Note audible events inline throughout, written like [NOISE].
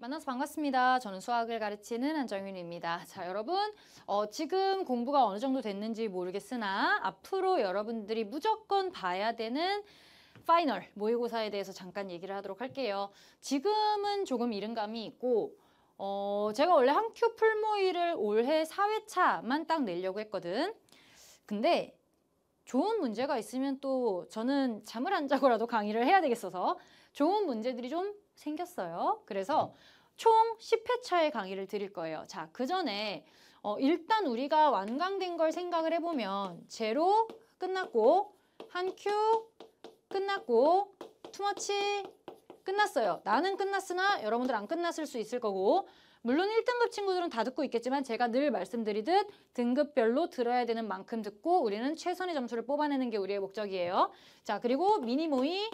만나서 반갑습니다. 저는 수학을 가르치는 안정윤입니다. 자, 여러분, 어, 지금 공부가 어느 정도 됐는지 모르겠으나 앞으로 여러분들이 무조건 봐야 되는 파이널 모의고사에 대해서 잠깐 얘기를 하도록 할게요. 지금은 조금 이른감이 있고 어, 제가 원래 한큐 풀모의를 올해 사회차만딱 내려고 했거든. 근데 좋은 문제가 있으면 또 저는 잠을 안 자고라도 강의를 해야 되겠어서 좋은 문제들이 좀 생겼어요. 그래서 총 10회차의 강의를 드릴 거예요. 자, 그 전에 어, 일단 우리가 완강된 걸 생각을 해보면 제로 끝났고 한 큐 끝났고 투머치 끝났어요. 나는 끝났으나 여러분들 안 끝났을 수 있을 거고 물론 1등급 친구들은 다 듣고 있겠지만 제가 늘 말씀드리듯 등급별로 들어야 되는 만큼 듣고 우리는 최선의 점수를 뽑아내는 게 우리의 목적이에요. 자 그리고 미니모이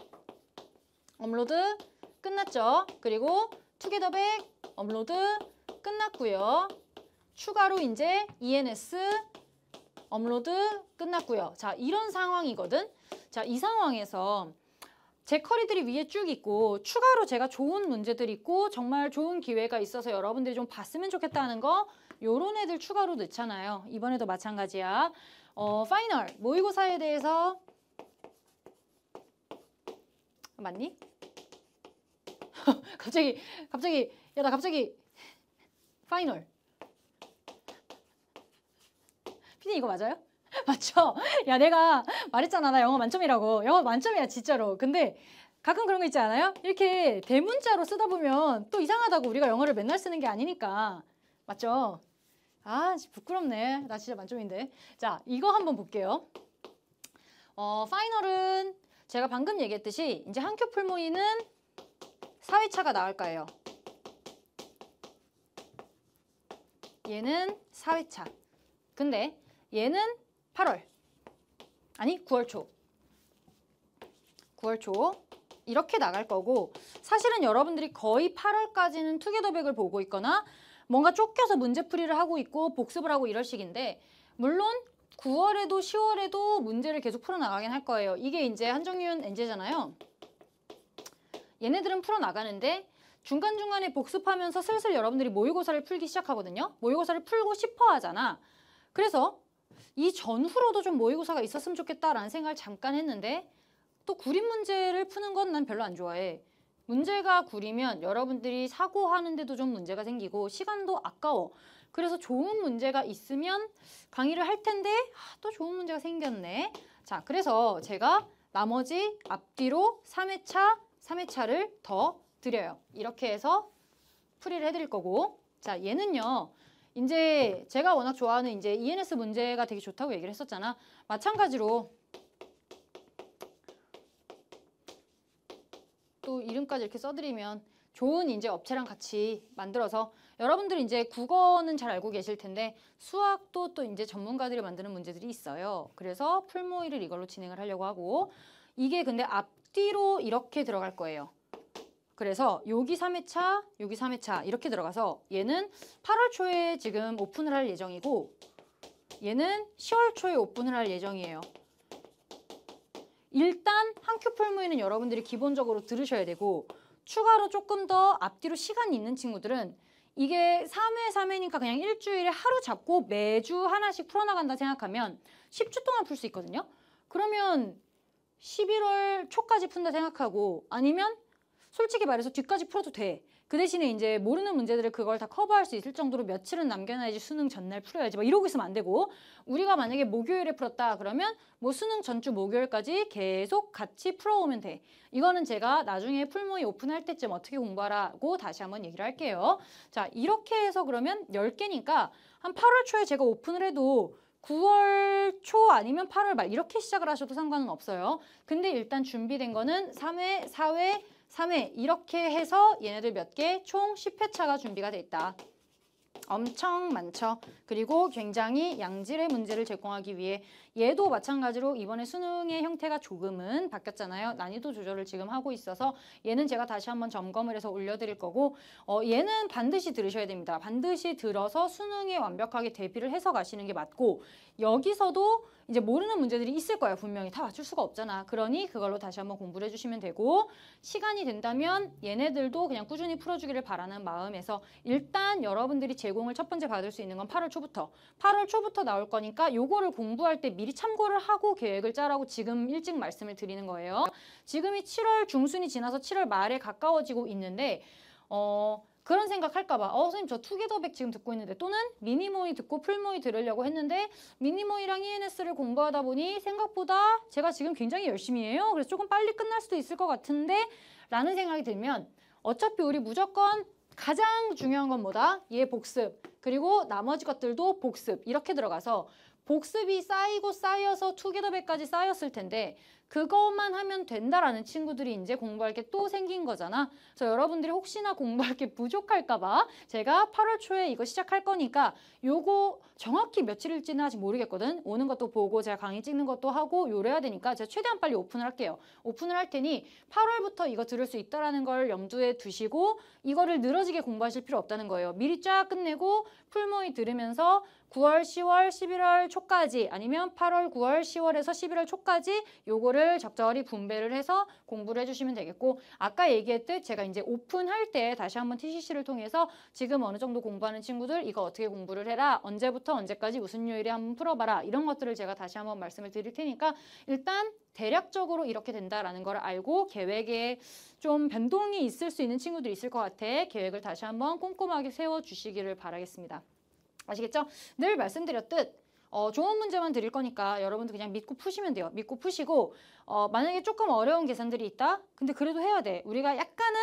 업로드 끝났죠? 그리고 투게더백 업로드 끝났고요. 추가로 이제 ENS 업로드 끝났고요. 자, 이런 상황이거든. 자, 이 상황에서 제 커리들이 위에 쭉 있고 추가로 제가 좋은 문제들이 있고 정말 좋은 기회가 있어서 여러분들이 좀 봤으면 좋겠다는 거 요런 애들 추가로 넣잖아요. 이번에도 마찬가지야. 어, 파이널 모의고사에 대해서 맞니? [LAUGHS] 갑자기 갑자기 야 나 갑자기 파이널 피디 이거 맞아요? [LAUGHS] 맞죠? 야 내가 말했잖아 나 영어 만점이라고 영어 만점이야 진짜로 근데 가끔 그런 거 있지 않아요? 이렇게 대문자로 쓰다 보면 또 이상하다고 우리가 영어를 맨날 쓰는 게 아니니까 맞죠? 아 부끄럽네 나 진짜 만점인데 자 이거 한번 볼게요 어 파이널은 제가 방금 얘기했듯이 이제 한큐 풀모이는 4회차가 나을 거예요. 얘는 4회차. 근데 얘는 8월. 아니 9월 초. 9월 초 이렇게 나갈 거고 사실은 여러분들이 거의 8월까지는 투게더백을 보고 있거나 뭔가 쫓겨서 문제풀이를 하고 있고 복습을 하고 이럴 식인데 물론 9월에도 10월에도 문제를 계속 풀어나가긴 할 거예요. 이게 이제 한정윤 엔제잖아요. 얘네들은 풀어나가는데 중간중간에 복습하면서 슬슬 여러분들이 모의고사를 풀기 시작하거든요. 모의고사를 풀고 싶어 하잖아. 그래서 이 전후로도 좀 모의고사가 있었으면 좋겠다라는 생각을 잠깐 했는데 또 구린 문제를 푸는 건 난 별로 안 좋아해. 문제가 구리면 여러분들이 사고하는데도 좀 문제가 생기고 시간도 아까워. 그래서 좋은 문제가 있으면 강의를 할 텐데 아, 또 좋은 문제가 생겼네. 자, 그래서 제가 나머지 앞뒤로 3회차 3회차를 더 드려요. 이렇게 해서 풀이를 해드릴 거고 자 얘는요. 이제 제가 워낙 좋아하는 이제 ENS 문제가 되게 좋다고 얘기를 했었잖아. 마찬가지로 또 이름까지 이렇게 써드리면 좋은 이제 업체랑 같이 만들어서 여러분들 이제 국어는 잘 알고 계실 텐데 수학도 또 이제 전문가들이 만드는 문제들이 있어요. 그래서 풀모이를 이걸로 진행을 하려고 하고 이게 근데 앞 뒤로 이렇게 들어갈 거예요. 그래서 여기 3회차, 여기 3회차 이렇게 들어가서 얘는 8월 초에 지금 오픈을 할 예정이고 얘는 10월 초에 오픈을 할 예정이에요. 일단 한큐 풀무이는 여러분들이 기본적으로 들으셔야 되고 추가로 조금 더 앞뒤로 시간이 있는 친구들은 이게 3회, 3회니까 그냥 일주일에 하루 잡고 매주 하나씩 풀어나간다 생각하면 10주 동안 풀 수 있거든요. 그러면 11월 초까지 푼다 생각하고 아니면 솔직히 말해서 뒤까지 풀어도 돼. 그 대신에 이제 모르는 문제들을 그걸 다 커버할 수 있을 정도로 며칠은 남겨놔야지 수능 전날 풀어야지 막 이러고 있으면 안 되고 우리가 만약에 목요일에 풀었다 그러면 뭐 수능 전주 목요일까지 계속 같이 풀어오면 돼 이거는 제가 나중에 풀모이 오픈할 때쯤 어떻게 공부하라고 다시 한번 얘기를 할게요 자 이렇게 해서 그러면 1 0개니까한 8월 초에 제가 오픈을 해도 9월 초 아니면 8월 말 이렇게 시작을 하셔도 상관은 없어요. 근데 일단 준비된 거는 3회, 4회, 3회 이렇게 해서 얘네들 몇 개 총 10회차가 준비가 돼 있다. 엄청 많죠. 그리고 굉장히 양질의 문제를 제공하기 위해 얘도 마찬가지로 이번에 수능의 형태가 조금은 바뀌었잖아요. 난이도 조절을 지금 하고 있어서 얘는 제가 다시 한번 점검을 해서 올려드릴 거고 어, 얘는 반드시 들으셔야 됩니다. 반드시 들어서 수능에 완벽하게 대비를 해서 가시는 게 맞고 여기서도 이제 모르는 문제들이 있을 거예요. 분명히 다 맞출 수가 없잖아. 그러니 그걸로 다시 한번 공부를 해주시면 되고 시간이 된다면 얘네들도 그냥 꾸준히 풀어주기를 바라는 마음에서 일단 여러분들이 제공을 첫 번째 받을 수 있는 건 8월 초부터 8월 초부터 나올 거니까 요거를 공부할 때 미리 미리 참고를 하고 계획을 짜라고 지금 일찍 말씀을 드리는 거예요. 지금이 7월 중순이 지나서 7월 말에 가까워지고 있는데 어 그런 생각 할까봐 어 선생님 저 투게더백 지금 듣고 있는데 또는 미니모이 듣고 풀모이 들으려고 했는데 미니모이랑 ENS를 공부하다 보니 생각보다 제가 지금 굉장히 열심히 해요 그래서 조금 빨리 끝날 수도 있을 것 같은데 라는 생각이 들면 어차피 우리 무조건 가장 중요한 건 뭐다? 얘 복습 그리고 나머지 것들도 복습 이렇게 들어가서 복습이 쌓이고 쌓여서 투게더백까지 쌓였을 텐데 그것만 하면 된다라는 친구들이 이제 공부할 게 또 생긴 거잖아. 그래서 여러분들이 혹시나 공부할 게 부족할까 봐 제가 8월 초에 이거 시작할 거니까 요거 정확히 며칠일지는 아직 모르겠거든. 오는 것도 보고 제가 강의 찍는 것도 하고 요래야 되니까 제가 최대한 빨리 오픈을 할게요. 오픈을 할 테니 8월부터 이거 들을 수 있다라는 걸 염두에 두시고 이거를 늘어지게 공부하실 필요 없다는 거예요. 미리 쫙 끝내고 풀모이 들으면서 9월, 10월, 11월 초까지 아니면 8월, 9월, 10월에서 11월 초까지 요거를 적절히 분배를 해서 공부를 해주시면 되겠고 아까 얘기했듯 제가 이제 오픈할 때 다시 한번 TCC를 통해서 지금 어느 정도 공부하는 친구들 이거 어떻게 공부를 해라 언제부터 언제까지 무슨 요일에 한번 풀어봐라 이런 것들을 제가 다시 한번 말씀을 드릴 테니까 일단 대략적으로 이렇게 된다라는 걸 알고 계획에 좀 변동이 있을 수 있는 친구들이 있을 것 같아 계획을 다시 한번 꼼꼼하게 세워주시기를 바라겠습니다. 아시겠죠? 늘 말씀드렸듯 어, 좋은 문제만 드릴 거니까 여러분들 그냥 믿고 푸시면 돼요. 믿고 푸시고 어, 만약에 조금 어려운 계산들이 있다? 근데 그래도 해야 돼. 우리가 약간은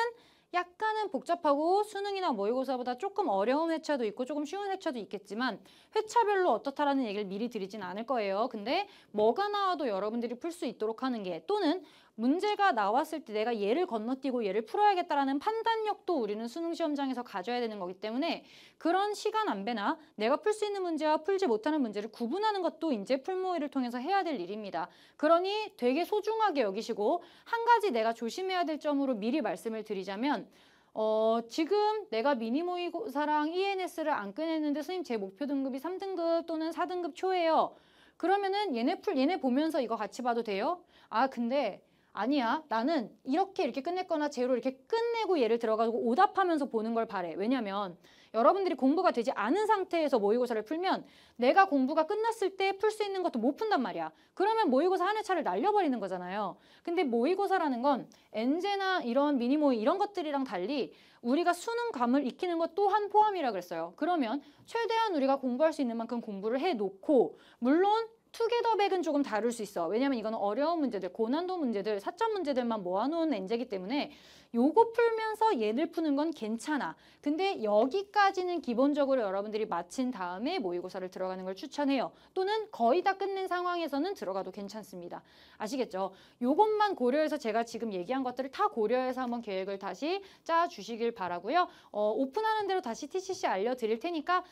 약간은 복잡하고 수능이나 모의고사보다 조금 어려운 회차도 있고 조금 쉬운 회차도 있겠지만 회차별로 어떻다라는 얘기를 미리 드리진 않을 거예요. 근데 뭐가 나와도 여러분들이 풀 수 있도록 하는 게 또는 문제가 나왔을 때 내가 얘를 건너뛰고 얘를 풀어야겠다라는 판단력도 우리는 수능 시험장에서 가져야 되는 거기 때문에 그런 시간 안배나 내가 풀 수 있는 문제와 풀지 못하는 문제를 구분하는 것도 이제 풀모의를 통해서 해야 될 일입니다. 그러니 되게 소중하게 여기시고 한 가지 내가 조심해야 될 점으로 미리 말씀을 드리자면 어, 지금 내가 미니모의고사랑 ENS를 안꺼냈는데 선생님 제 목표 등급이 3등급 또는 4등급 초예요. 그러면은 얘네 풀 얘네 보면서 이거 같이 봐도 돼요? 아 근데 아니야 나는 이렇게 이렇게 끝냈거나 제로 이렇게 끝내고 예를 들어가지고 오답하면서 보는 걸 바래 왜냐면 여러분들이 공부가 되지 않은 상태에서 모의고사를 풀면 내가 공부가 끝났을 때 풀 수 있는 것도 못 푼단 말이야 그러면 모의고사 한 회차를 날려버리는 거잖아요 근데 모의고사라는 건 엔제나 이런 미니모의 이런 것들이랑 달리 우리가 수능감을 익히는 것 또한 포함이라 그랬어요 그러면 최대한 우리가 공부할 수 있는 만큼 공부를 해놓고 물론 투게더백은 조금 다를수 있어. 왜냐면 이건 어려운 문제들, 고난도 문제들, 사점 문제들만 모아놓은 엔제기 때문에 요거 풀면서 얘를 푸는 건 괜찮아. 근데 여기까지는 기본적으로 여러분들이 마친 다음에 모의고사를 들어가는 걸 추천해요. 또는 거의 다 끝낸 상황에서는 들어가도 괜찮습니다. 아시겠죠? 요것만 고려해서 제가 지금 얘기한 것들을 다 고려해서 한번 계획을 다시 짜주시길 바라고요. 어, 오픈하는 대로 다시 TCC 알려드릴 테니까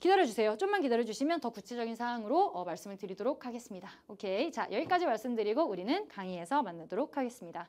기다려주세요. 좀만 기다려주시면 더 구체적인 사항으로 어, 말씀을 드리도록 하겠습니다. 오케이, 자 여기까지 말씀드리고 우리는 강의에서 만나도록 하겠습니다.